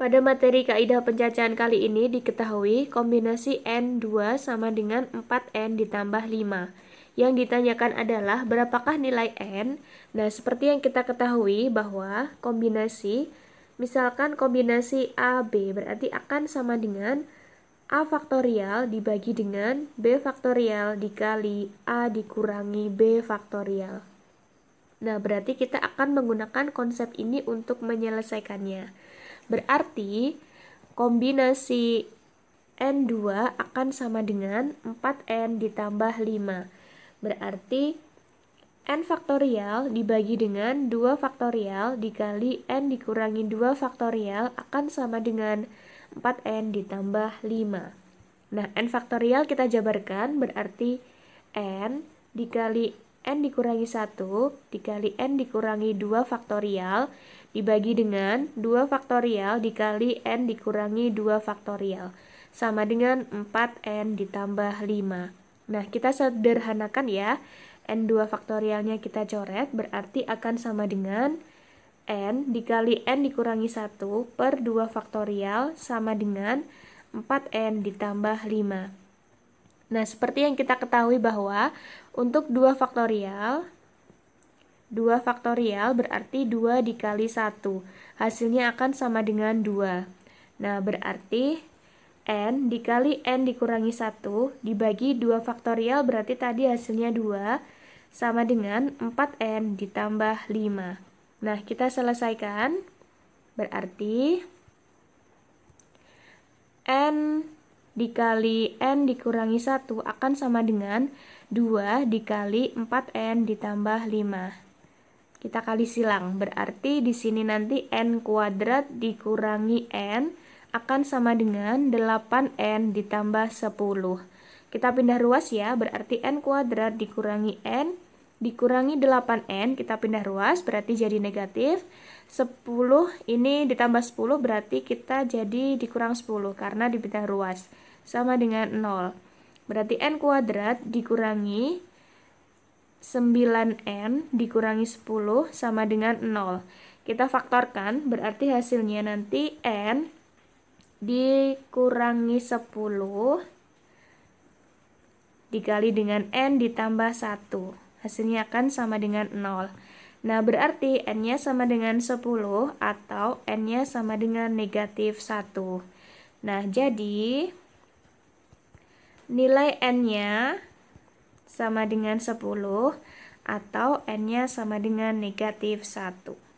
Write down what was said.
Pada materi kaidah pencacahan kali ini diketahui kombinasi N2 sama dengan 4N ditambah 5. Yang ditanyakan adalah berapakah nilai N? Nah, seperti yang kita ketahui bahwa kombinasi, misalkan kombinasi a b berarti akan sama dengan A faktorial dibagi dengan B faktorial dikali A dikurangi B faktorial. Nah, berarti kita akan menggunakan konsep ini untuk menyelesaikannya. Berarti kombinasi N2 akan sama dengan 4N ditambah 5. Berarti N faktorial dibagi dengan 2 faktorial dikali N dikurangi 2 faktorial akan sama dengan 4N ditambah 5. Nah, N faktorial kita jabarkan berarti N dikali n dikurangi 1 dikali n dikurangi 2 faktorial dibagi dengan 2 faktorial dikali n dikurangi 2 faktorial sama dengan 4n ditambah 5. Nah, kita sederhanakan ya. n2 faktorialnya kita coret berarti akan sama dengan n dikali n dikurangi 1 per 2 faktorial sama dengan 4n ditambah 5. Nah, seperti yang kita ketahui bahwa untuk 2 faktorial, 2 faktorial berarti 2 dikali 1. Hasilnya akan sama dengan 2. Nah, berarti N dikali N dikurangi 1 dibagi 2 faktorial berarti tadi hasilnya 2 sama dengan 4N ditambah 5. Nah, kita selesaikan. Berarti N dikali N dikurangi 1 akan sama dengan 2 dikali 4N ditambah 5. Kita kali silang, berarti di sini nanti N kuadrat dikurangi N akan sama dengan 8N ditambah 10. Kita pindah ruas ya, berarti N kuadrat dikurangi N dikurangi 8N, kita pindah ruas, berarti jadi negatif. 10 ini ditambah 10 berarti kita jadi dikurang 10 karena dipindah ruas. Sama dengan 0. Berarti N kuadrat dikurangi 9N dikurangi 10 sama dengan 0. Kita faktorkan, berarti hasilnya nanti N dikurangi 10 dikali dengan N ditambah 1 hasilnya akan sama dengan 0. Nah, berarti N-nya sama dengan 10 atau N-nya sama dengan negatif 1. Nah, jadi nilai N-nya sama dengan 10 atau N-nya sama dengan negatif 1.